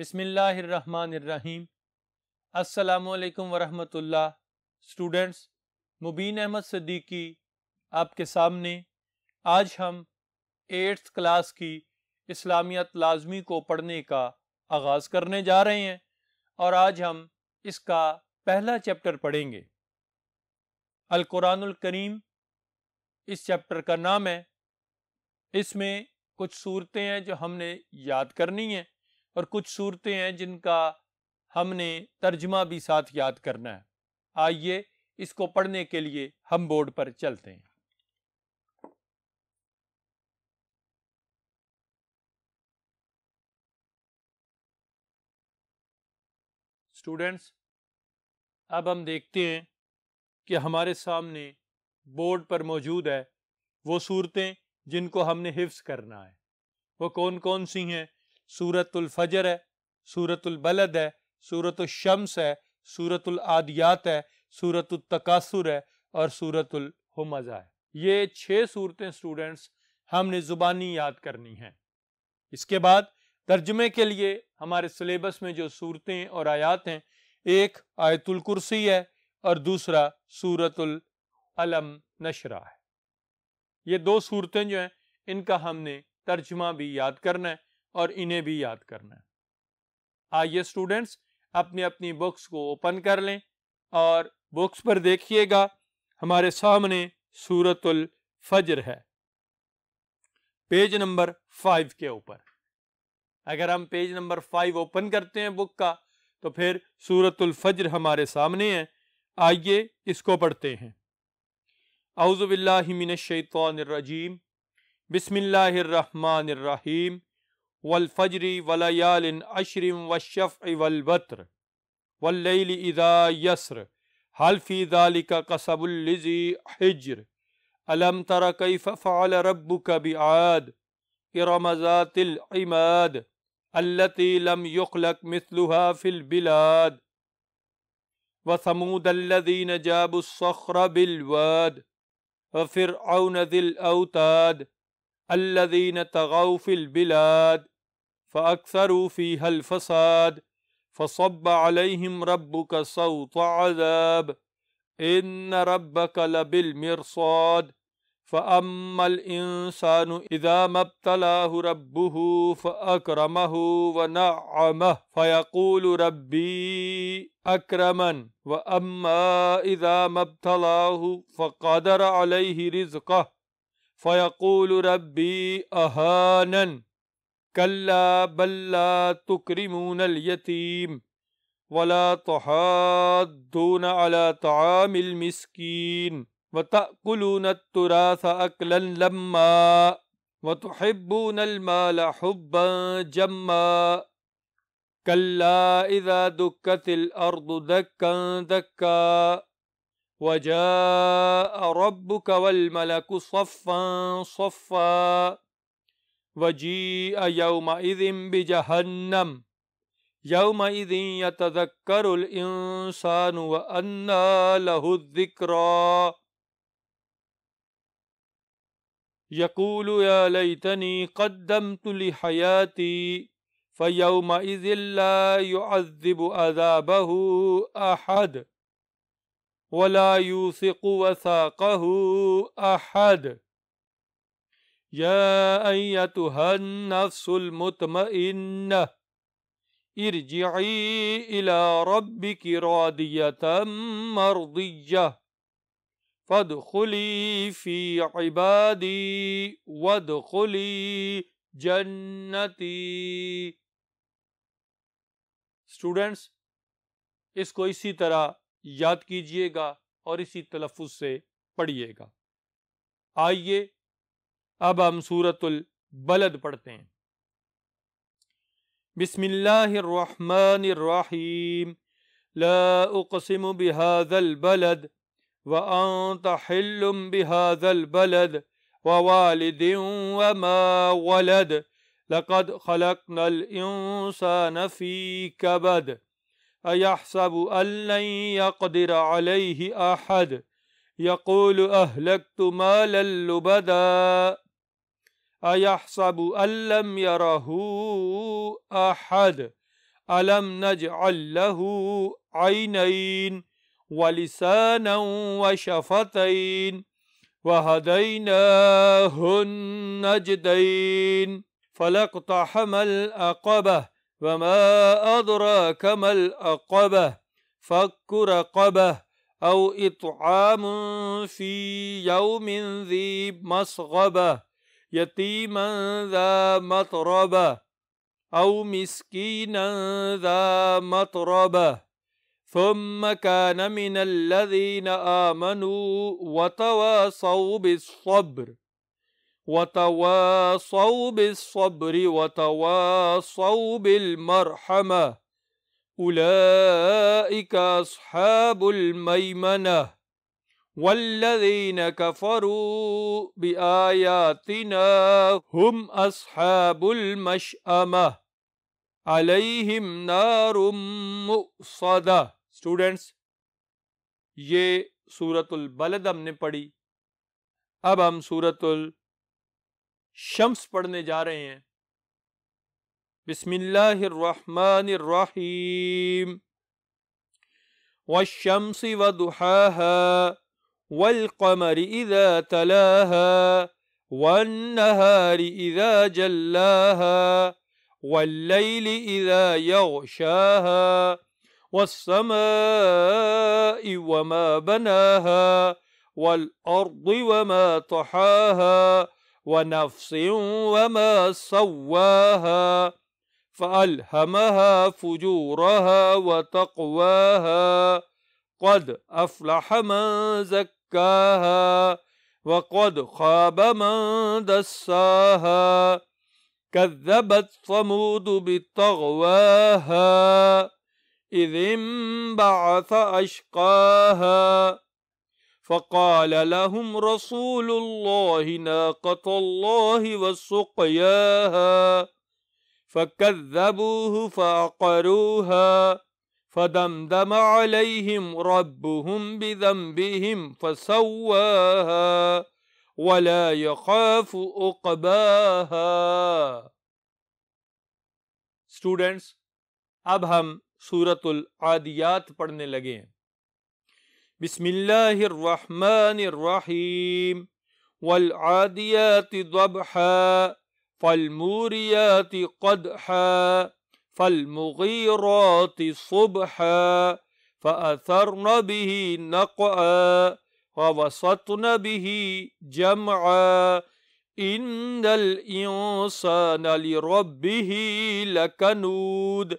بسم اللہ الرحمن الرحیم السلام علیکم ورحمۃ اللہ اسٹوڈنٹس مبین احمد صدیقی آپ کے سامنے آج ہم ایٹتھ کلاس کی اسلامیت لازمی کو پڑھنے کا آغاز کرنے جا رہے ہیں اور آج ہم اس کا پہلا چیپٹر پڑھیں گے القرآن الکریم اس چیپٹر کا نام ہے اس میں کچھ صورتیں ہیں جو ہم نے یاد کرنی ہیں اور کچھ صورتیں ہیں جن کا ہم نے ترجمہ بھی ساتھ یاد کرنا ہے آئیے اس کو پڑھنے کے لیے ہم بورڈ پر چلتے ہیں اسٹوڈینٹس اب ہم دیکھتے ہیں کہ ہمارے سامنے بورڈ پر موجود ہے وہ صورتیں جن کو ہم نے حفظ کرنا ہے وہ کون کون سی ہیں سورت الفجر ہے سورت البلد ہے سورت الشمس ہے سورت العادیات ہے سورت التکاثر ہے اور سورت الحمزہ ہے یہ چھ صورتیں سٹوڈنٹس ہم نے زبانی یاد کرنی ہیں اس کے بعد ترجمے کے لیے ہمارے سلیبس میں جو صورتیں اور آیات ہیں ایک آیت الکرسی ہے اور دوسرا سورت العلم نشرہ ہے یہ دو صورتیں جو ہیں ان کا ہم نے ترجمہ بھی یاد کرنا ہے اور انہیں بھی یاد کرنا ہے آئیے اسٹوڈینٹس اپنی اپنی بکس کو اوپن کر لیں اور بکس پر دیکھیے گا ہمارے سامنے سورت الفجر ہے پیج نمبر فائیو کے اوپر اگر ہم پیج نمبر فائیو اوپن کرتے ہیں بک کا تو پھر سورت الفجر ہمارے سامنے ہے آئیے اس کو پڑھتے ہیں اعوذ باللہ من الشیطان الرجیم بسم اللہ الرحمن الرحیم والفجر وليال عشر والشفع والبتر والليل إذا يسر هل في ذلك قصب لذي حجر ألم تر كيف فعل ربك بعاد إرم ذات العماد التي لم يخلق مثلها في البلاد وثمود الذين جابوا الصخر بالواد وفرعون ذي الأوتاد الذين طغوا في البلاد فأكثروا فيها الفساد فصب عليهم ربك صوت عذاب إن ربك لبالمرصاد فأما الإنسان إذا ما ابتلاه ربه فأكرمه ونعمه فيقول ربي أكرمن وأما إذا ما ابتلاه فقدر عليه رزقه فيقول ربي أهانن كلا بل لا تكرمون اليتيم ولا تحاضون على طعام المسكين وتأكلون التراث أكلا لما وتحبون المال حبا جما كلا إذا دكت الأرض دكا دكا وجاء ربك والملك صفا صفا وجيء يومئذ بجهنم يومئذ يتذكر الإنسان وأنى له الذكرى يقول يا ليتني قدمت لحياتي فيومئذ لا يعذب عذابه أحد ولا يوثق وثاقه أحد يا أيتها النفس المطمئنة ارجعي إلى ربك راضية مرضية فادخلي في عبادي وادخلي جنتي اس کو اسی طرح یاد کیجئے گا اور اسی تلفظ سے پڑھیے گا آئیے اب ہم سورت البلد پڑھتے ہیں بسم اللہ الرحمن الرحیم لا اقسم بهذا البلد وانت حل بهذا البلد ووالد وما ولد لقد خلقنا الانسان في كبد أيحسب أن لن يقدر عليه أحد يقول أهلكت مالا لبدا أيحسب أن لم يره أحد ألم نجعل له عينين ولسانا وشفتين وهديناه النجدين فلاقتحم الأقبة وما أدراك ما الأقبة فك رقبة أو إطعام في يوم ذي مسغبة يتيما ذا مطربة أو مسكينا ذا مطربة ثم كان من الذين آمنوا وتواصوا بالصبر وتواصوا بالصبر وتواصوا بالمرحمة أولئك أصحاب الميمنة والذين كفروا بآياتنا هم أصحاب المشأمة عليهم نار مؤصدة Students, البلد ہم نے پڑھی اب ہم سورة البلد شمس پڑھنے جا رہے ہیں بسم اللہ الرحمن الرحیم والشمس وضحاها والقمر إذا تلاها والنهار إذا جلاها والليل إذا يغشاها والسماء وما بناها والأرض وما طحاها ونفس وما سواها فألهمها فجورها وتقواها قد أفلح من زكاها وقد خاب من دساها كذبت ثمود بطغواها إذ انبعث أشقاها فقال لهم رسول الله ناقة الله والسقياها فكذبوه فعقروها فدمدم عليهم ربهم بذنبهم فسواها ولا يخاف أقباها Students, اب ہم سورة العادیات پڑھنے लगे بسم الله الرحمن الرحيم والعاديات ضبحا فالموريات قدحا فالمغيرات صبحا فأثرن به نقعا ووسطن به جمعا إن الإنسان لربه لكنود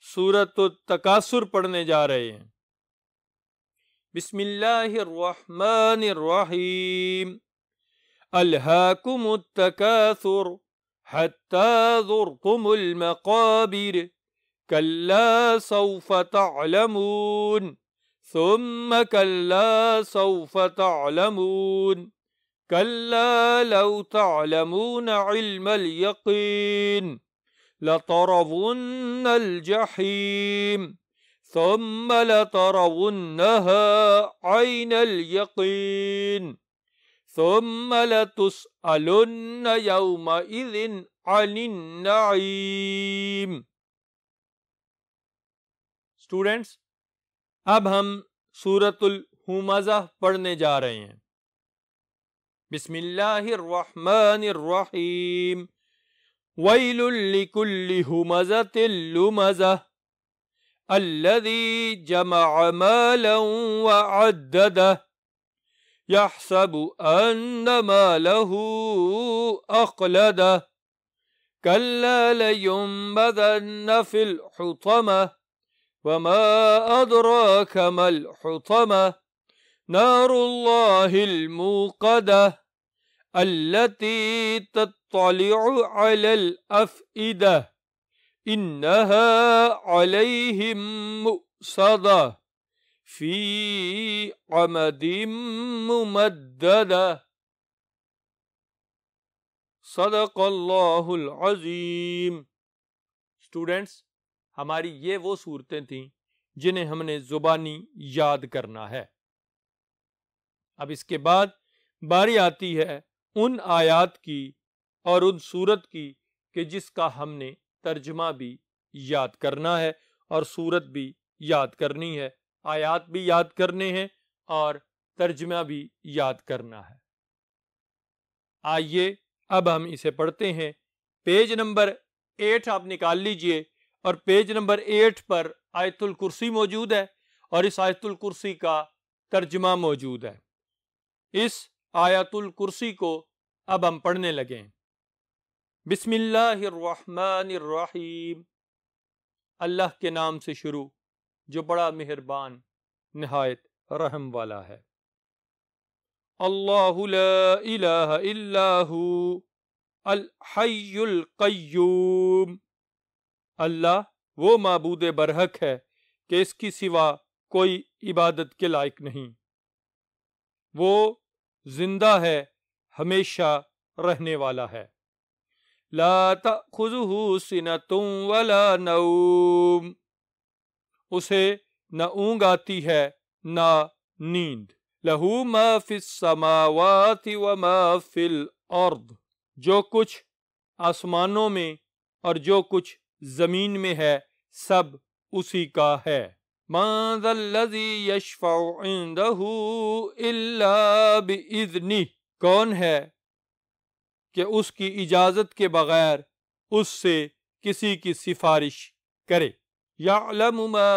و سورتر پڑھنے جا رہے ہیں بسم اللہ الرحمن الرحیم الحاکم التکاثر المقابر اللہ سوف تعلمون ثم علم سوف تعلمون علم لو تعلمون علم یقین لترون الجحيم ثم لترونها عين اليقين ثم لتسألن يومئذ عن النعيم سورة अब پڑھنے جا رہے ہیں بسم रहे الرحمن बिस्मिल्लाहिर्रहमानिर्रहीम ويل لكل همزة لمزة الذي جمع مالا وعدده يحسب أن ماله أقلده كلا لينبذن في الحطمة وما أدراك ما الحطمة نار الله الموقده التي تطلع على الأفئدة إنها عليهم مؤصدة في عمد ممددة صدق اللہ العظیم اسٹوڈینٹس ہماری یہ وہ صورتیں تھیں جنہیں ہم نے زبانی یاد کرنا ہے اب اس کے بعد باری آتی ہے ان آیات کی اور ان صورت کی کہ جس کا ہم نے ترجمہ بھی یاد کرنا ہے اور صورت بھی یاد کرنی ہے آیات بھی یاد کرنے ہیں اور ترجمہ بھی یاد کرنا ہے آئیے اب ہم اسے پڑھتے ہیں پیج نمبر ایٹ آپ نکال لیجئے اور پیج نمبر ایٹ پر آیت الکرسی موجود ہے اور اس آیت الکرسی کا ترجمہ موجود ہے اس آیت الکرسی کو اب ہم پڑھنے لگے بسم اللہ الرحمن الرحیم اللہ کے نام سے شروع جو بڑا مہربان نہایت رحم والا ہے اللہ لا الہ الا الحی القیوم اللہ وہ معبود برحق ہے کہ اس کی سوا کوئی عبادت کے لائق نہیں وہ زندہ ہے ہمیشہ رہنے والا ہے لا تأخذه سنة ولا نوم اسے نہ اونگ آتی ہے نہ نیند لہو ما فی السماوات و فی الارض جو کچھ آسمانوں میں اور جو کچھ زمین میں ہے سب اسی کا ہے کون ہے کہ اس کی اجازت کے بغیر اس سے کسی کی سفارش کرے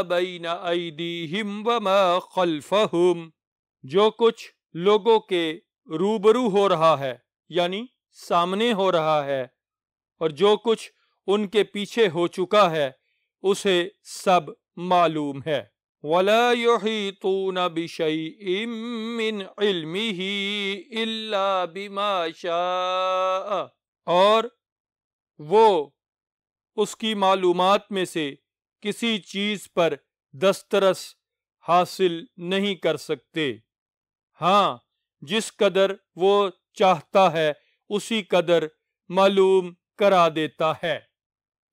بین ایدیہم وما خلفہم جو کچھ لوگوں کے روبرو ہو رہا ہے یعنی سامنے ہو رہا ہے اور جو کچھ ان کے پیچھے ہو چکا ہے اسے سب معلوم ہے اور وہ اس کی معلومات میں سے کسی چیز پر دسترس حاصل نہیں کر سکتے ہاں جس قدر وہ چاہتا ہے اسی قدر معلوم کرا دیتا ہے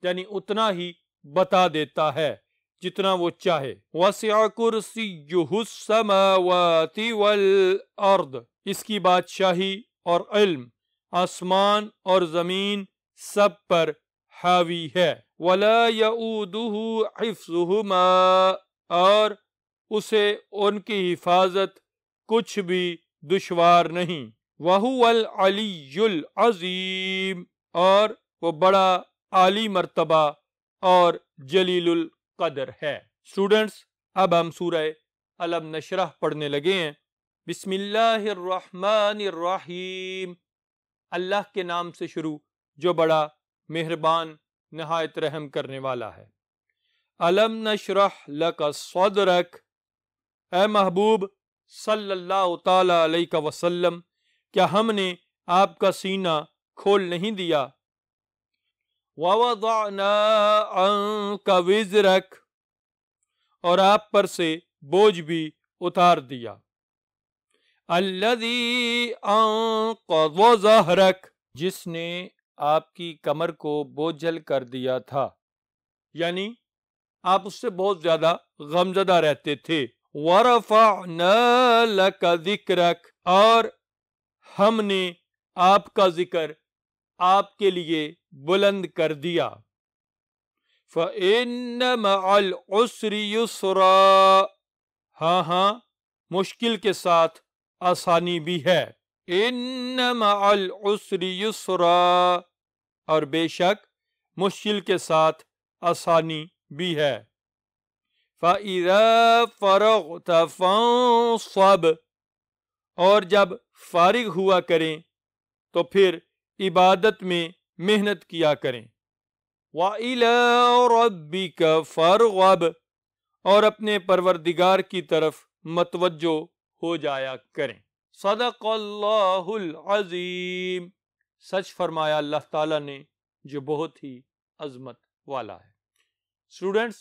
یعنی اتنا ہی بتا دیتا ہے جتنا وہ چاہے وسیع کرسی السماوات والارض اس کی بادشاہی اور علم آسمان اور زمین سب پر حاوی ہے ولا يؤوده حفظهما اور اسے ان کی حفاظت کچھ بھی دشوار نہیں وہو العلی العظیم اور وہ بڑا عالی مرتبہ اور جلیل قدر ہے اسٹوڈنٹس اب ہم سورہ علم نشرح پڑھنے لگے ہیں بسم اللہ الرحمن الرحیم اللہ کے نام سے شروع جو بڑا مہربان نہایت رحم کرنے والا ہے علم نشرح لک صدرک اے محبوب صلی اللہ تعالی علیہ وسلم کیا ہم نے آپ کا سینہ کھول نہیں دیا ووضعنا عنک وزرک اور آپ پر سے بوجھ بھی اتار دیا الذی انقض ظهرک جس نے آپ کی کمر کو بوجھل کر دیا تھا یعنی آپ اس سے بہت زیادہ غمزدہ رہتے تھے وَرَفَعْنَا لَكَ لکرکھ اور ہم نے آپ کا ذکر آپ کے لیے بلند کر دیا ف عن مل ہاں ہاں مشکل کے ساتھ آسانی بھی ہے يُسْرًا اور بے شک مشکل کے ساتھ آسانی بھی ہے فَرَغْتَ فروغ اور جب فارغ ہوا کریں تو پھر عبادت میں محنت کیا کریں وَإِلَىٰ رَبِّكَ فَرْغَبْ اور اپنے پروردگار کی طرف متوجہ ہو جایا کریں صدق اللہ العظیم سچ فرمایا اللہ تعالیٰ نے جو بہت ہی عظمت والا ہے سٹوڈنٹس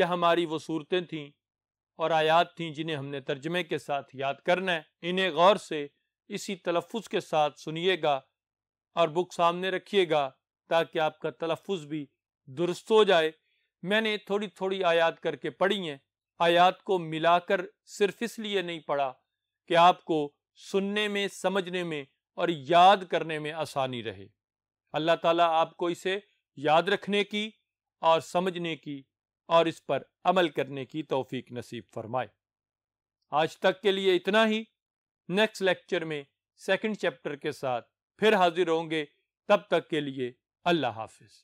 یہ ہماری وہ صورتیں تھیں اور آیات تھیں جنہیں ہم نے ترجمے کے ساتھ یاد کرنا ہے انہیں غور سے اسی تلفظ کے ساتھ سنیے گا اور بک سامنے رکھیے گا تاکہ آپ کا تلفظ بھی درست ہو جائے میں نے تھوڑی تھوڑی آیات کر کے پڑھی ہیں آیات کو ملا کر صرف اس لیے نہیں پڑھا کہ آپ کو سننے میں سمجھنے میں اور یاد کرنے میں آسانی رہے اللہ تعالیٰ آپ کو اسے یاد رکھنے کی اور سمجھنے کی اور اس پر عمل کرنے کی توفیق نصیب فرمائے آج تک کے لیے اتنا ہی نیکسٹ لیکچر میں سیکنڈ چیپٹر کے ساتھ پھر حاضر ہوں گے تب تک کے لیے اللہ حافظ